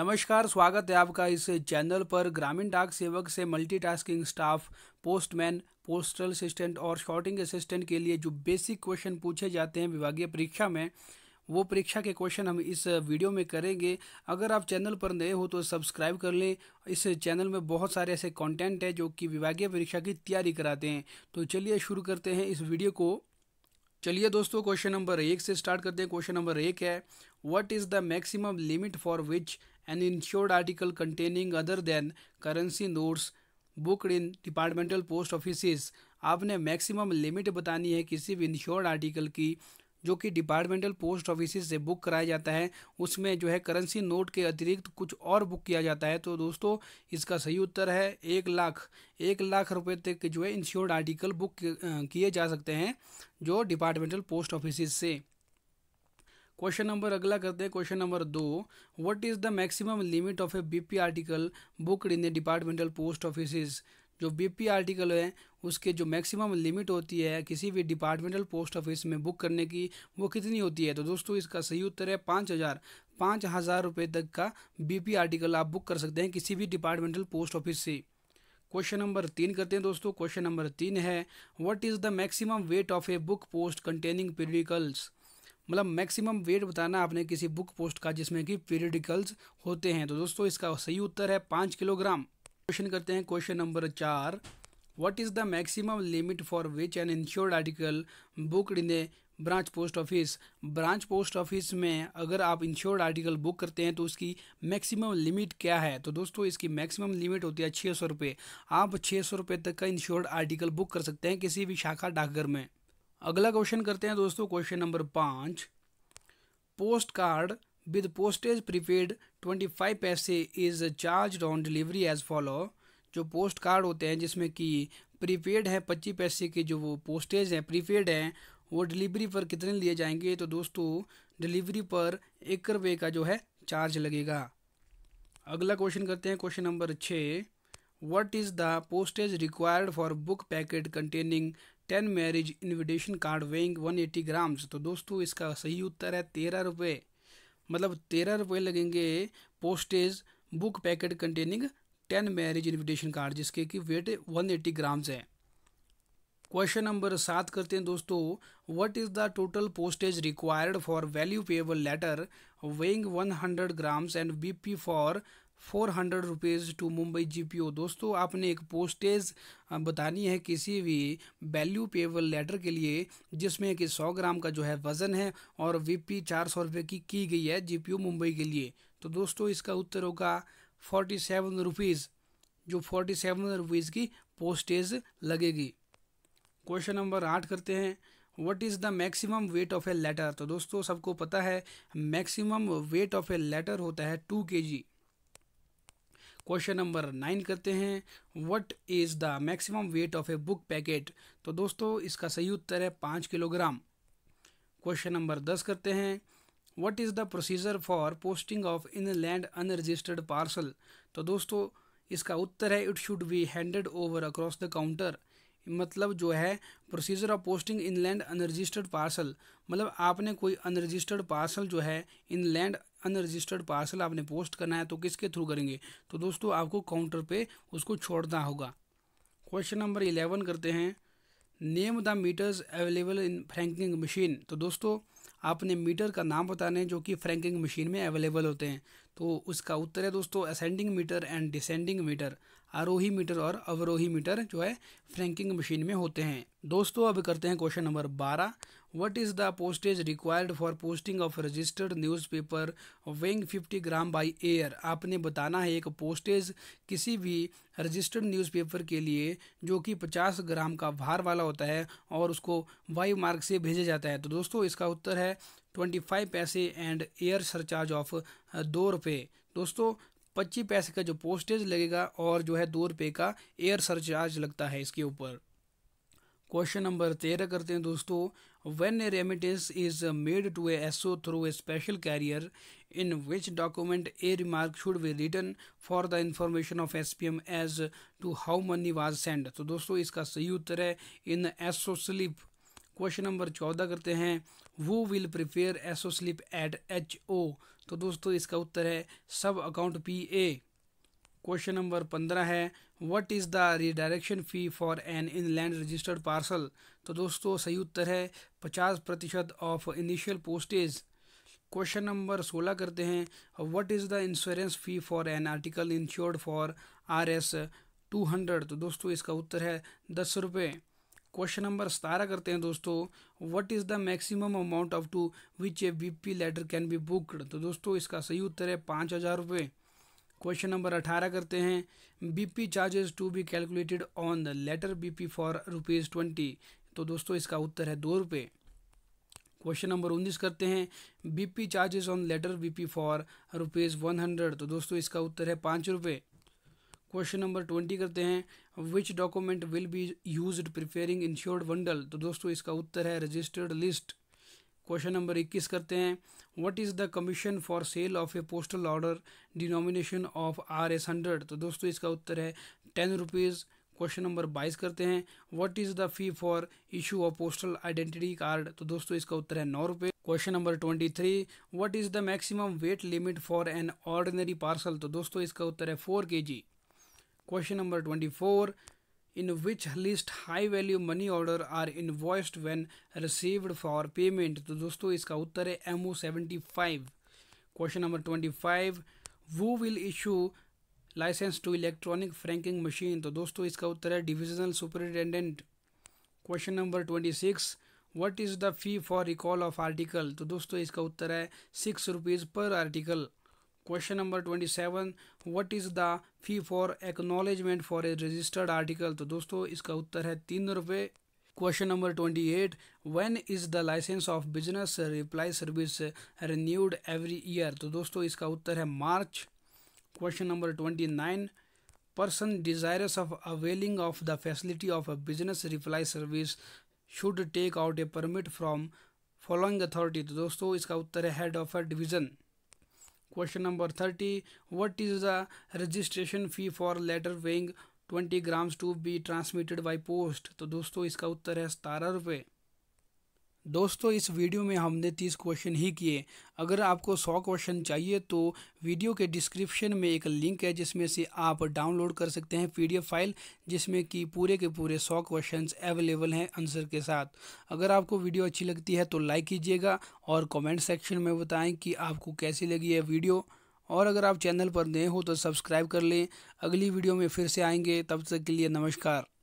नमस्कार स्वागत है आपका इस चैनल पर ग्रामीण डाक सेवक से multitasking staff postman postal assistant और शॉर्टिंग असिस्टेंट के लिए जो बेसिक क्वेश्चन पूछे जाते हैं विभागीय परीक्षा में वो परीक्षा के क्वेश्चन हम इस वीडियो में करेंगे अगर आप चैनल पर नए हो तो सब्सक्राइब कर लें इस चैनल में बहुत सारे ऐसे कंटेंट है जो कि विभागीय परीक्षा की तैयारी कराते हैं तो चलिए शुरू करते हैं इस वीडियो को चलिए दोस्तों क्वेश्चन नंबर एक से स्टार्ट करते हैं क्वेश्चन नंबर एक है what is the maximum limit for which an insured article containing other than currency notes booked in departmental post office आपने मैक्सिमम लिमिट बतानी है किसी भी इंश्योर्ड आर्टिकल की जो कि डिपार्टमेंटल पोस्ट ऑफिस से बुक कराया जाता है उसमें जो है करेंसी नोट के अतिरिक्त कुछ और बुक किया जाता है तो दोस्तों इसका सही उत्तर है एक लाख एक लाख रुपए तक के जो है इंश्योर्ड आर्टिकल बुक किए जा सकते हैं जो डिपार्टमेंटल पोस्ट ऑफिस से क्वेश्चन नंबर अगला करते हैं क्वेश्चन नंबर दो what is the maximum limit of a BP article booked in a departmental post office जो बीपी आर्टिकल है उसके जो मैक्सिमम लिमिट होती है किसी भी डिपार्टमेंटल पोस्ट ऑफिस में बुक करने की वो कितनी होती है तो दोस्तों इसका सही उत्तर है पाँच हज़ार पाँच हज़ार रुपये तक का बीपी आर्टिकल आप बुक कर सकते हैं किसी भी डिपार्टमेंटल पोस्ट ऑफिस से क्वेश्चन नंबर तीन करते हैं दोस्तों क्वेश्चन नंबर तीन है what is the maximum weight of a book post containing periodicals मतलब मैक्सिमम वेट बताना आपने किसी बुक पोस्ट का जिसमें कि पीरियडिकल्स होते हैं तो दोस्तों इसका सही उत्तर है पाँच किलोग्राम क्वेश्चन करते हैं क्वेश्चन नंबर चार what is the maximum limit for which an insured article booked in a branch post office branch post office में अगर आप इंश्योर्ड आर्टिकल बुक करते हैं तो उसकी मैक्सिमम लिमिट क्या है तो दोस्तों इसकी मैक्सिमम लिमिट होती है छः सौ रुपये आप छः सौ रुपये तक का इंश्योर्ड आर्टिकल बुक कर सकते हैं किसी भी शाखा डाकघर में अगला क्वेश्चन करते हैं दोस्तों क्वेश्चन नंबर पाँच post card with postage prepaid twenty five paise is charge on delivery as follow जो पोस्ट कार्ड होते हैं जिसमें कि प्रीपेड है पच्चीस पैसे के जो वो पोस्टेज हैं प्रीपेड हैं वो डिलीवरी पर कितने लिए जाएंगे तो दोस्तों डिलीवरी पर एक रुपये का जो है चार्ज लगेगा अगला क्वेश्चन करते हैं क्वेश्चन नंबर छः what is the postage required for book packet containing ten marriage invitation card weighing one eighty grams तो दोस्तों इसका सही उत्तर है तेरह रुपये मतलब तेरह रुपये लगेंगे postage book packet containing ten marriage invitation card जिसके कि वेट वन एटी ग्राम्स है क्वेश्चन नंबर सात करते हैं दोस्तों what is the total postage required for value payable letter weighing one hundred grams and BP for four hundred rupees to Mumbai ओ दोस्तों आपने एक पोस्टेज बतानी है किसी भी वैल्यू पेबल लेटर के लिए जिसमें कि सौ ग्राम का जो है वज़न है और वी पी चार सौ रुपये की की गई है ओ मुंबई के लिए तो दोस्तों इसका उत्तर होगा फोर्टी सेवन रुपीज़ जो फोर्टी सेवन रुपीज़ की पोस्टेज लगेगी क्वेश्चन नंबर आठ करते हैं what is the maximum weight of a letter तो दोस्तों सबको पता है maximum weight of a letter होता है टू के जी क्वेश्चन नंबर नाइन करते हैं what is the maximum weight of a book packet तो दोस्तों इसका सही उत्तर है पाँच किलोग्राम क्वेश्चन नंबर दस करते हैं what is the procedure for posting of inland unregistered parcel तो दोस्तों इसका उत्तर है it should be handed over across the counter मतलब जो है procedure of posting inland unregistered parcel मतलब आपने कोई अनरजिस्टर्ड पार्सल जो है इन लैंड अनरजिस्टर्ड पार्सल आपने पोस्ट करना है तो किसके थ्रू करेंगे तो दोस्तों आपको काउंटर पे उसको छोड़ना होगा क्वेश्चन नंबर इलेवन करते हैं name the meters available in franking machine तो दोस्तों आपने मीटर का नाम बताने जो कि फ्रैंकिंग मशीन में अवेलेबल होते हैं तो उसका उत्तर है दोस्तों ascending meter and descending meter आरोही मीटर और अवरोही मीटर जो है फ्रैंकिंग मशीन में होते हैं दोस्तों अब करते हैं क्वेश्चन नंबर बारह what is the postage required for posting of registered newspaper weighing fifty gram by air आपने बताना है एक पोस्टेज किसी भी रजिस्टर्ड न्यूज़ पेपर के लिए जो कि पचास ग्राम का भार वाला होता है और उसको वाई मार्ग से भेजा जाता है तो दोस्तों इसका उत्तर है twenty five paise and air surcharge of दो रुपये दोस्तों पच्चीस पैसे का जो पोस्टेज लगेगा और जो है दो रुपये का एयर सरचार्ज लगता है इसके ऊपर क्वेश्चन नंबर तेरह करते हैं दोस्तों when a remittance is made to a SO through a special carrier in which document a remark should be return for the information of S P M as to how money was send तो दोस्तों इसका सही उत्तर है in SO slip question number चौदह करते हैं who will prepare SO slip at H O तो दोस्तों इसका उत्तर है sub account P A question number पंद्रह है what is the redirection fee for an inland registered parcel तो दोस्तों सही उत्तर है पचास प्रतिशत of initial postage question number सोलह करते हैं what is the insurance fee for an article insured for R S two hundred तो दोस्तों इसका उत्तर है दस रुपये क्वेश्चन नंबर सतारह करते हैं दोस्तों what is the maximum amount of to which a V P letter can be booked तो दोस्तों इसका सही उत्तर है पाँच हज़ार रुपये क्वेश्चन नंबर अठारह करते हैं B P charges to be calculated on the letter B P for rupees twenty तो दोस्तों इसका उत्तर है दो रुपये क्वेश्चन नंबर उन्नीस करते हैं B P charges on letter B P for rupees one hundred तो दोस्तों इसका उत्तर है पाँच रुपये क्वेश्चन नंबर ट्वेंटी करते हैं which document will be use preparing insured bundle तो दोस्तों इसका उत्तर है रजिस्टर्ड लिस्ट क्वेश्चन नंबर इक्कीस करते हैं what is the commission for sale of a postal order denomination of R S hundred तो दोस्तों इसका उत्तर है टेन रुपीज़ क्वेश्चन नंबर बाईस करते हैं what is the fee for issue of postal identity card तो दोस्तों इसका उत्तर है नौ रुपये question number twenty three what is the maximum weight limit for an ordinary parcel तो दोस्तों इसका उत्तर है four K G question Question number 24 In which list high value money order are invoiced when received for payment तो दोस्तों इसका उत्तर है M O seventy five question number twenty five who will issue licence to electronic franking machine तो दोस्तों इसका उत्तर है divisional superintendent question number twenty six what is the fee for recall of article तो दोस्तों इसका उत्तर है six rupees per article question number twenty seven what is the fee for acknowledgement for a registered article तो दोस्तों इसका उत्तर है तीन रुपये question number twenty eight when is the licence of business reply service renewed every year तो दोस्तों इसका उत्तर है March question number twenty nine person desirous of availing of the facility of a business reply service should take out a permit from following authority तो दोस्तों इसका उत्तर है head of a division question number thirty what is the registration fee for letter weighing twenty grams to be transmitted by post तो दोस्तों इसका उत्तर है सतारह रुपये दोस्तों इस वीडियो में हमने तीस क्वेश्चन ही किए अगर आपको सौ क्वेश्चन चाहिए तो वीडियो के डिस्क्रिप्शन में एक लिंक है जिसमें से आप डाउनलोड कर सकते हैं पीडीएफ फाइल जिसमें कि पूरे के पूरे सौ क्वेश्चंस अवेलेबल हैं आंसर के साथ अगर आपको वीडियो अच्छी लगती है तो लाइक कीजिएगा और कमेंट सेक्शन में बताएँ कि आपको कैसी लगी है वीडियो और अगर आप चैनल पर नए हो तो सब्सक्राइब कर लें अगली वीडियो में फिर से आएंगे तब तक के लिए नमस्कार